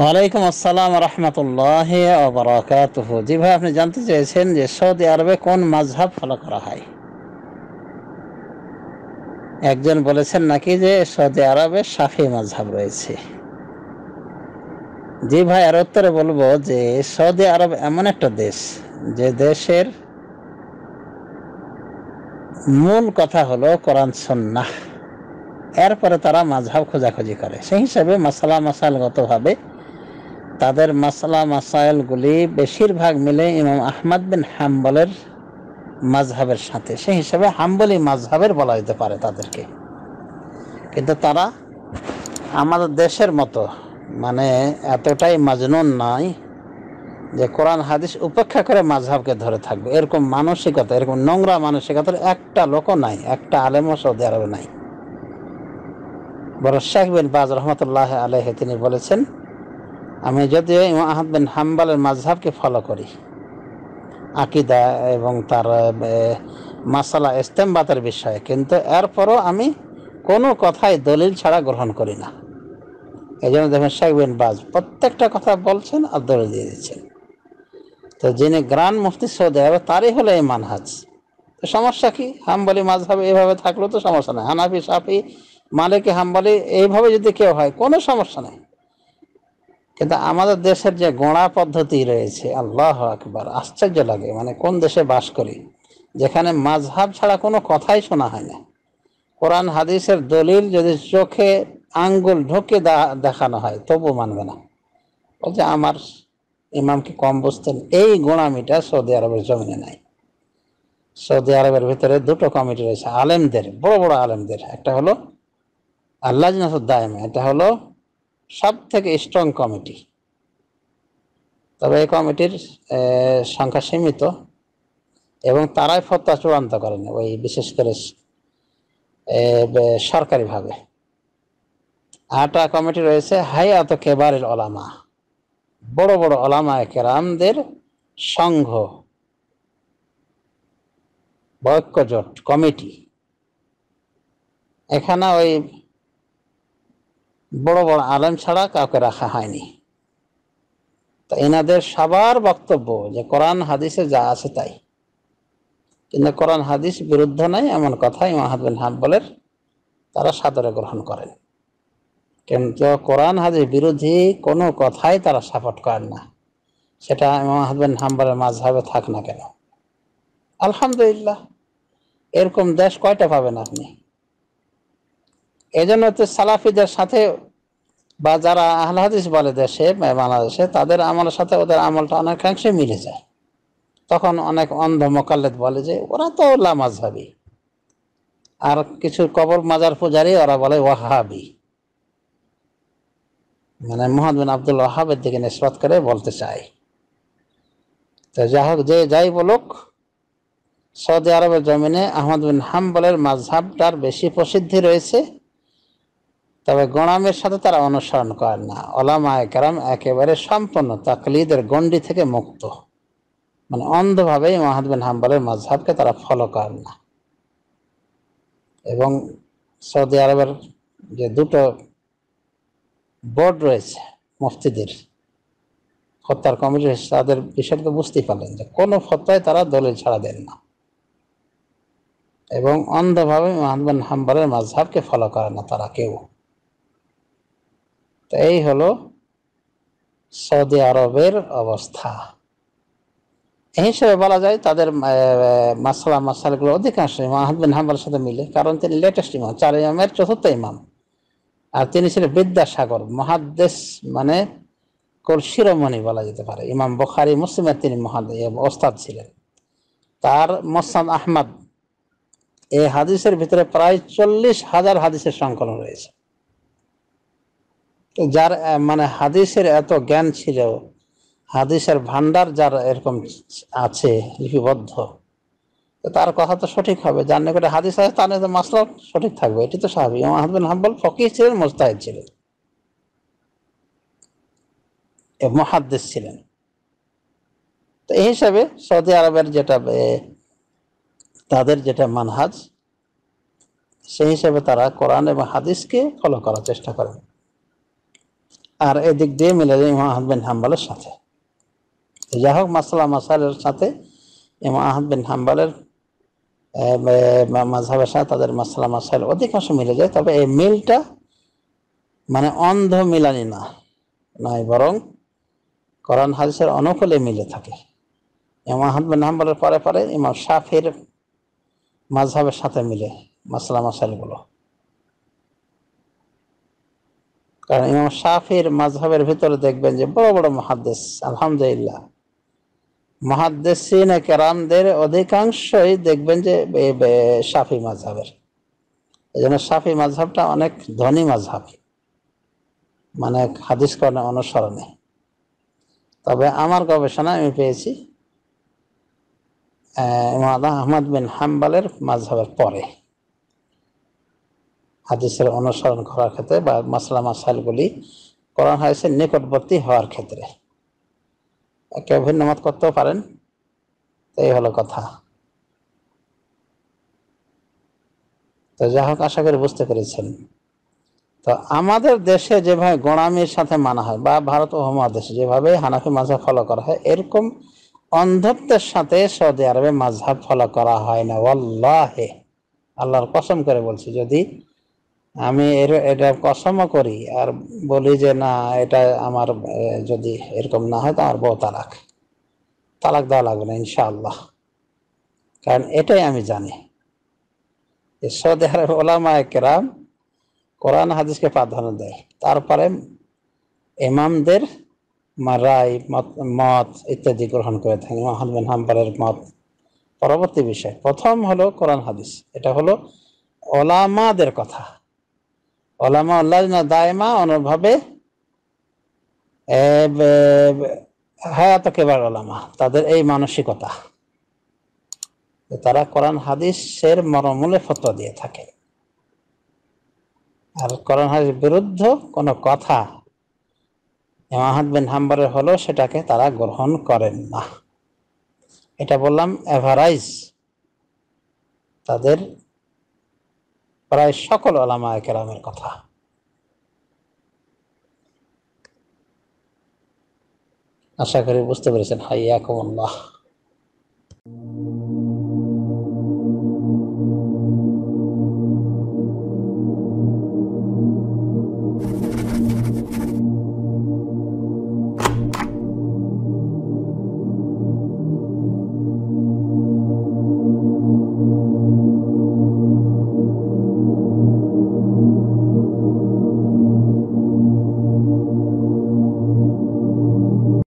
ওয়ালাইকুম আসসালাম রহমতুল্লাহ আবরাকাত জি ভাই আপনি জানতে চেয়েছেন যে সৌদি আরবে কোন মাঝহাব ফলো করা হয় একজন বলেছেন নাকি যে সৌদি আরবে সাফি মাঝহাব রয়েছে জি ভাই আর উত্তরে বলবো যে সৌদি আরব এমন একটা দেশ যে দেশের মূল কথা হলো কোরআন সন্ন্যাহ এরপরে তারা মাঝহাব খোঁজাখুঁজি করে সেই হিসাবে মশলা মশালগতভাবে তাদের মাসালা মাসাইলগুলি বেশিরভাগ মিলে ইমাম আহমদ বিন হাম্বলের মাঝহাবের সাথে সেই হিসাবে হাম্বলি মাঝহাবের বলা যেতে পারে তাদেরকে কিন্তু তারা আমাদের দেশের মতো মানে এতটাই মাজনুন নাই যে কোরআন হাদিস উপেক্ষা করে মাঝহাবকে ধরে থাকবে এরকম মানসিকতা এরকম নোংরা মানসিকতার একটা লোকও নাই একটা আলেমও সৌদি আরবে নাই বড় শাহবিন বাজ রহমতুল্লাহ আলহে তিনি বলেছেন আমি যদি ইমাম আহমদ বিন হাম্বালের মাঝহাবকে ফলো করি আকিদা এবং তার মাসালা ইস্তেমবাতের বিষয়ে কিন্তু এরপরও আমি কোনো কথাই দলিল ছাড়া গ্রহণ করি না এই জন্য দেখবেন শেখ বিন বাজ প্রত্যেকটা কথা বলছেন আর দলিল দিয়ে দিচ্ছেন তো যিনি গ্রান্ড মুফতি সৌদি আরব তারই হলো এই মানহাজ তো সমস্যা কী হাম্বলি মাঝহাব এইভাবে থাকলেও তো সমস্যা নেই হানাফি সাফি মালিক হাম্বলি এইভাবে যদি কেউ হয় কোনো সমস্যা নেই কিন্তু আমাদের দেশের যে গোড়া পদ্ধতি রয়েছে আল্লাহ আকবার আশ্চর্য লাগে মানে কোন দেশে বাস করি যেখানে মাঝহাব ছাড়া কোনো কথাই শোনা হয় না কোরআন হাদিসের দলিল যদি চোখে আঙ্গুল ঢোকে দেখানো হয় তবু মানবে না বলছে আমার ইমামকে কম বুঝতেন এই গোড়ামিটা সৌদি আরবের জমিনে নাই সৌদি আরবের ভিতরে দুটো কমিটি রয়েছে আলেমদের বড় বড় আলেমদের একটা হলো আল্লাহ দায়মা এটা হলো সব থেকে স্ট্রং কমিটি তবে এই কমিটির সংখ্যা সীমিত এবং তারাই ফতোয়া চূড়ান্ত করেন ওই বিশেষ করে সরকারিভাবে আটা কমিটি রয়েছে হায়াত কেবারের ওলামা বড় বড় ওলামা কেরামদের সংঘ বৈক্যজোট কমিটি এখানে ওই বড় বড় আলেম ছাড়া কাউকে রাখা হয়নি তো এনাদের সবার বক্তব্য যে কোরআন হাদিসে যা আছে তাই কিন্তু কোরআন হাদিস বিরুদ্ধ নাই এমন কথা ইমাহাদুল হাম্বলের তারা সাদরে গ্রহণ করেন কিন্তু কোরআন হাদিস বিরোধী কোনো কথাই তারা সাপোর্ট করেন না সেটা ইমাহাদুল হাম্বলের মাঝভাবে থাক না কেন আলহামদুলিল্লাহ এরকম দেশ কয়টা পাবেন আপনি এজন্য হচ্ছে সালাফিদের সাথে বা যারা আহলাদিস বলে দেশে বাংলাদেশে তাদের আমলের সাথে ওদের আমলটা অনেকাংশে মিলে যায় তখন অনেক অন্ধ মোকাল্লেদ বলে যে ওরা তো ওলা মাঝহাবি আর কিছু কবর মাজার পূজারি ওরা বলে ওয়াহাবি মানে মোহাম্মদ আব্দুল ওয়াহাবের দিকে নিঃসরত করে বলতে চাই তো যা হোক যে যাই বলুক সৌদি আরবের জমিনে আহমদ বিন হাম্বলের মাঝহাবটার বেশি প্রসিদ্ধি রয়েছে তবে গোড়ামের সাথে তারা অনুসরণ করেন না অলামায় কারাম একেবারে সম্পূর্ণ তাকলিদের গণ্ডি থেকে মুক্ত মানে অন্ধভাবেই মাহাদবিন হাম্বালের মাঝহাবকে তারা ফলো করেন না এবং সৌদি আরবের যে দুটো বোর্ড রয়েছে মুফতিদের হত্যার কমিটি তাদের বিষয়টা বুঝতে পারলেন যে কোনো হত্যায় তারা দলিল ছাড়া দেন না এবং অন্ধভাবে মাহমুদ হাম্বালের মাঝহাবকে ফলো করে না তারা কেউ তো এই হলো সৌদি আরবের অবস্থা এই হিসেবে বলা যায় তাদের মাসালা মাসালগুলো অধিকাংশ মাহাদ বিন হাম্বার সাথে মিলে কারণ তিনি লেটেস্ট ইমাম চার ইমামের চতুর্থ ইমাম আর তিনি ছিলেন বিদ্যাসাগর মহাদ্দেশ মানে শিরোমণি বলা যেতে পারে ইমাম বখারি মুসলিমের তিনি মহাদ ওস্তাদ ছিলেন তার মোসান আহমদ এই হাদিসের ভিতরে প্রায় চল্লিশ হাজার হাদিসের সংকলন রয়েছে যার মানে হাদিসের এত জ্ঞান ছিল হাদিসের ভান্ডার যার এরকম আছে লিপিবদ্ধ তার কথা তো সঠিক হবে যার নিকটে হাদিস আছে তার নিকটে মাসলা সঠিক থাকবে এটি তো স্বাভাবিক আহমদিন হাম্বল ফকির ছিলেন মোস্তাহিদ ছিলেন মহাদ্দেশ ছিলেন তো এই হিসাবে সৌদি আরবের যেটা তাদের যেটা মানহাজ সেই হিসাবে তারা কোরআন এবং হাদিসকে ফলো করার চেষ্টা করেন আর এদিক দিয়ে মিলে যায় ইমাম আহমদ বিন হাম্বালের সাথে যাই হোক মাসালা মাসালের সাথে ইমাম আহমদ বিন হাম্বালের মাঝহাবের সাথে তাদের মাসালা মাসাইল অধিকাংশ মিলে যায় তবে এই মিলটা মানে অন্ধ মিলানি না নয় বরং করন হাদিসের অনুকূলে মিলে থাকে ইমাম আহমদ বিন হাম্বালের পরে পরে ইমাম শাফির মাঝহাবের সাথে মিলে মাসালা মাসাইলগুলো কারণ ইমাম শাফির মাঝহের ভিতরে দেখবেন যে বড় বড় মহাদ্দেস আলহামদুলিল্লাহ মহাদ্দেসিন কেরামদের অধিকাংশই দেখবেন যে সাফি মাঝহের এই জন্য সাফি মাঝহবটা অনেক ধনী মাঝহব মানে হাদিস কর্ণে অনুসরণে তবে আমার গবেষণা আমি পেয়েছি আহমদ বিন হাম্বালের মাঝহবের পরে হাদিসের অনুসরণ করার ক্ষেত্রে বা মাসলা মাসাইলগুলি করা হয়েছে নিকটবর্তী হওয়ার ক্ষেত্রে কেউ ভিন্নমত করতেও পারেন এই হলো কথা তো যাই হোক আশা করি বুঝতে পেরেছেন তো আমাদের দেশে যেভাবে গোড়ামির সাথে মানা হয় বা ভারত ও মহাদেশে যেভাবে হানাফি মাঝে ফলো করা হয় এরকম অন্ধত্বের সাথে সৌদি আরবে মাঝহব ফলো করা হয় না আল্লাহর কসম করে বলছি যদি আমি এর এটা কসমও করি আর বলি যে না এটা আমার যদি এরকম না হয় তো আর বউ তালাক তালাক দেওয়া লাগবে না ইনশাআল্লাহ কারণ এটাই আমি জানি সৌদি আরব ওলামা একরাম কোরআন হাদিসকে প্রাধান্য দেয় তারপরে ইমামদের রায় মত ইত্যাদি গ্রহণ করে থাকে মহানবেন হাম্বারের মত পরবর্তী বিষয় প্রথম হলো কোরআন হাদিস এটা হলো ওলামাদের কথা ওলামা উল্লাহ দায়মা অনুরভাবে হায়াত কেবার ওলামা তাদের এই মানসিকতা তারা কোরআন হাদিসের মরমূলে ফতোয়া দিয়ে থাকে আর কোরআন হাদিস বিরুদ্ধ কোনো কথা এমাহাদ বিন হাম্বারের হলো সেটাকে তারা গ্রহণ করেন না এটা বললাম এভারাইজ তাদের প্রায় সকল আলামা কেরামের কথা আশা করি বুঝতে পেরেছেন হাইয়া কমল্লাহ